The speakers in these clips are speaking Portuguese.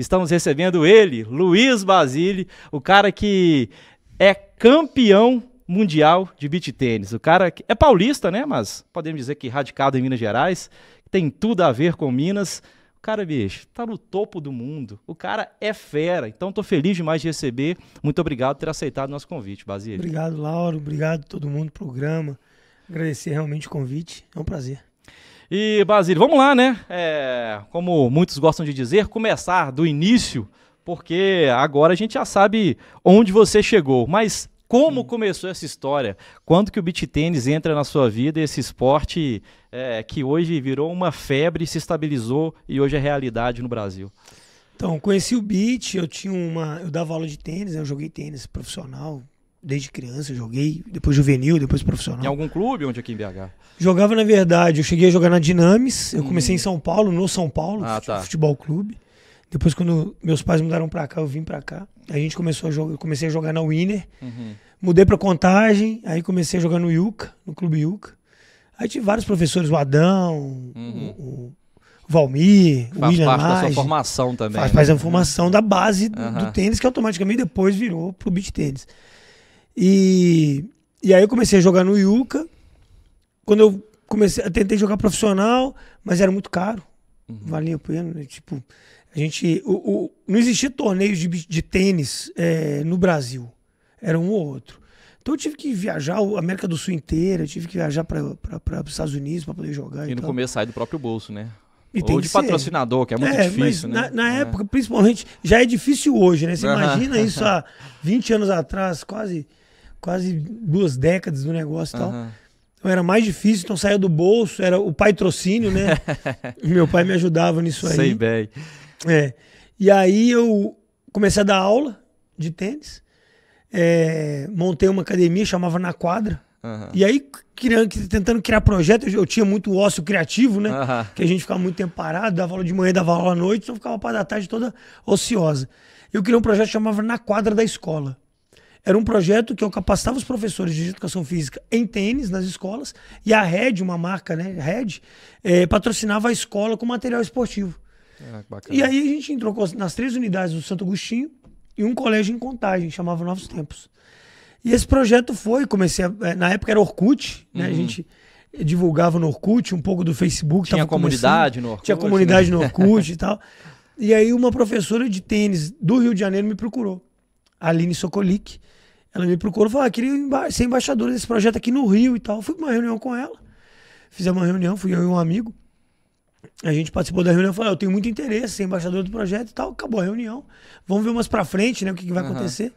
Estamos recebendo ele, Luiz Basile, o cara que é campeão mundial de beach tênis. O cara que é paulista, né? Mas podemos dizer que radicado em Minas Gerais, tem tudo a ver com Minas. O cara, bicho, tá no topo do mundo. O cara é fera. Então, tô feliz demais de receber. Muito obrigado por ter aceitado nosso convite, Basile. Obrigado, Lauro. Obrigado a todo mundo, programa. Agradecer realmente o convite. É um prazer. E, Basílio, vamos lá, né? É, como muitos gostam de dizer, começar do início, porque agora a gente já sabe onde você chegou. Mas como começou essa história? Quando que o beach tênis entra na sua vida, esse esporte é, que hoje virou uma febre, se estabilizou e hoje é realidade no Brasil? Então, conheci o beach, eu tinha uma. Eu dava aula de tênis, né? eu joguei tênis profissional desde criança, joguei, depois juvenil, depois profissional. Em algum clube onde aqui em BH? Jogava, na verdade, eu cheguei a jogar na Dinamis, eu hum. comecei em hum. São Paulo, no São Paulo, ah, tá. futebol clube. Depois, quando meus pais mudaram para cá, eu vim para cá. A gente começou a jogar, eu comecei a jogar na Winner, uhum. mudei para Contagem, aí comecei a jogar no Yuca, no Clube Yuca. Aí tive vários professores, o Adão, uhum. o, o Valmir, faz o William parte Lage, da sua formação também. Faz parte né? da formação da base uhum. do tênis, que automaticamente depois virou pro beat tênis. E, e aí eu comecei a jogar no Yuka. Quando eu comecei, eu tentei jogar profissional, mas era muito caro. Uhum. Valia a pena. Né? Tipo, a gente. O, o, não existia torneios de, de tênis é, no Brasil. Era um ou outro. Então eu tive que viajar a América do Sul inteira, eu tive que viajar para os Estados Unidos para poder jogar. E, e no tal. começo sai do próprio bolso, né? E Ou de ser. patrocinador, que é muito é, difícil, né? Na, na é. época, principalmente, já é difícil hoje, né? Você imagina isso há 20 anos atrás, quase, quase duas décadas do negócio e tal. Então era mais difícil, então saía do bolso, era o patrocínio, né? Meu pai me ajudava nisso aí. Sei bem. É. E aí eu comecei a dar aula de tênis, é, montei uma academia, chamava Na Quadra. Uhum. E aí, criando, tentando criar projetos, eu tinha muito ócio criativo, né? Uhum. Que a gente ficava muito tempo parado, dava aula de manhã, dava aula à noite, então ficava para da tarde toda ociosa. Eu criei um projeto que chamava Na Quadra da Escola. Era um projeto que eu capacitava os professores de educação física em tênis nas escolas e a Red, uma marca, né, Red, é, patrocinava a escola com material esportivo. Ah, e aí a gente entrou nas três unidades do Santo Agostinho e um colégio em Contagem, chamava Novos Tempos. E esse projeto foi, comecei a, eh, na época era Orkut, né? Uhum. A gente divulgava no Orkut, um pouco do Facebook. Tinha comunidade no Orkut. Tinha comunidade né? no Orkut e tal. E aí uma professora de tênis do Rio de Janeiro me procurou, Aline Sokolik. Ela me procurou e falou, ah, queria emba ser embaixadora desse projeto aqui no Rio e tal. fui para uma reunião com ela. Fizemos uma reunião, fui eu e um amigo. A gente participou da reunião e falou, ah, eu tenho muito interesse, ser embaixador do projeto e tal. Acabou a reunião. Vamos ver umas para frente, né, o que, que vai uhum. acontecer.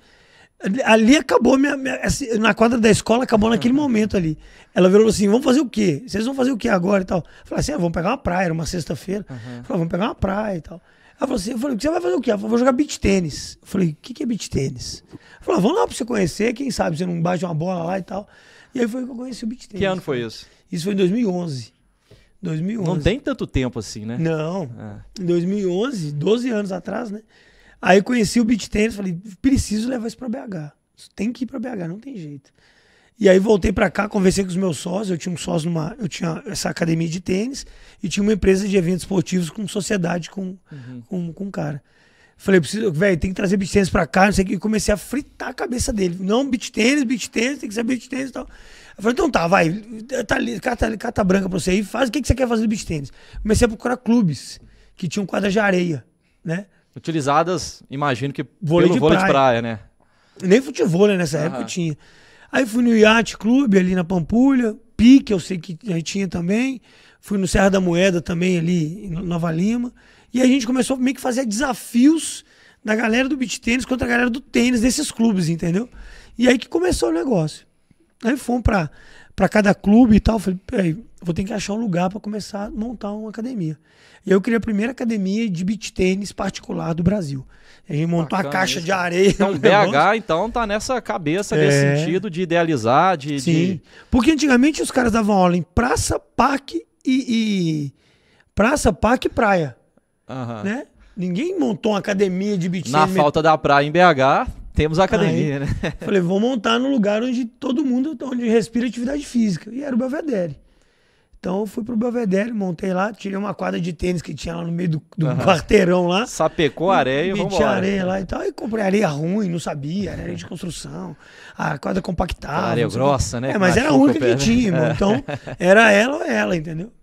Ali acabou minha, minha, Na quadra da escola acabou naquele uhum. momento ali. Ela virou assim: vamos fazer o quê? Vocês vão fazer o quê agora e tal? Eu falei assim: ah, vamos pegar uma praia, era uma sexta-feira. Uhum. Falei, vamos pegar uma praia e tal. Ela falou assim: eu falei, você vai fazer o quê? eu vou jogar beach tênis. Eu falei, o que, que é beach tênis? Falou, ah, vamos lá pra você conhecer, quem sabe você não bate uma bola lá e tal. E aí foi que eu conheci o beach tênis. Que ano foi isso? Isso foi em 2011. 2011. Não tem tanto tempo assim, né? Não. Ah. Em 2011, 12 anos atrás, né? Aí conheci o beat tênis, falei, preciso levar isso para BH. Tem que ir para BH, não tem jeito. E aí voltei para cá, conversei com os meus sócios, eu tinha um sócio numa, eu tinha essa academia de tênis e tinha uma empresa de eventos esportivos com sociedade com uhum. com, com um cara. Falei, preciso, velho, tem que trazer beat tênis pra cá, não sei o que. E comecei a fritar a cabeça dele. Não, beat tênis, beat tênis, tem que ser beat tênis e tal. Eu falei, então tá, vai, tá, carta, carta branca pra você aí, faz o que, que você quer fazer do beat tênis. Comecei a procurar clubes que tinham quadra de areia, né? Utilizadas, imagino que vôlei pelo de vôlei praia. de praia, né? Nem futebol né, nessa uhum. época tinha. Aí fui no Yacht Clube ali na Pampulha, Pique, eu sei que tinha também. Fui no Serra da Moeda também ali em Nova Lima. E a gente começou meio que fazer desafios da galera do beach tênis contra a galera do tênis desses clubes, entendeu? E aí que começou o negócio. Aí fomos pra, pra cada clube e tal. Falei, peraí, vou ter que achar um lugar para começar a montar uma academia. E eu criei a primeira academia de beach tênis particular do Brasil. A gente montou Bacana, uma caixa isso. de areia. Então, né, BH, então, tá nessa cabeça, é... nesse sentido de idealizar, de. Sim. De... Porque antigamente os caras davam aula em praça, parque e. e... Praça, parque e praia. Uhum. Né? Ninguém montou uma academia de beach tênis. Na falta da praia em BH, temos a academia, Aí, né? falei, vou montar no lugar onde todo mundo onde respira atividade física. E era o Belvedere. Então eu fui pro Belvedere, montei lá, tirei uma quadra de tênis que tinha lá no meio do, do uhum. quarteirão lá. Sapecou a areia e vamos areia lá e tal. E comprei areia ruim, não sabia, areia de construção, a quadra compactada. A areia grossa, né? É, mas era a única que né? tinha, irmão. É. Então era ela ou ela, entendeu?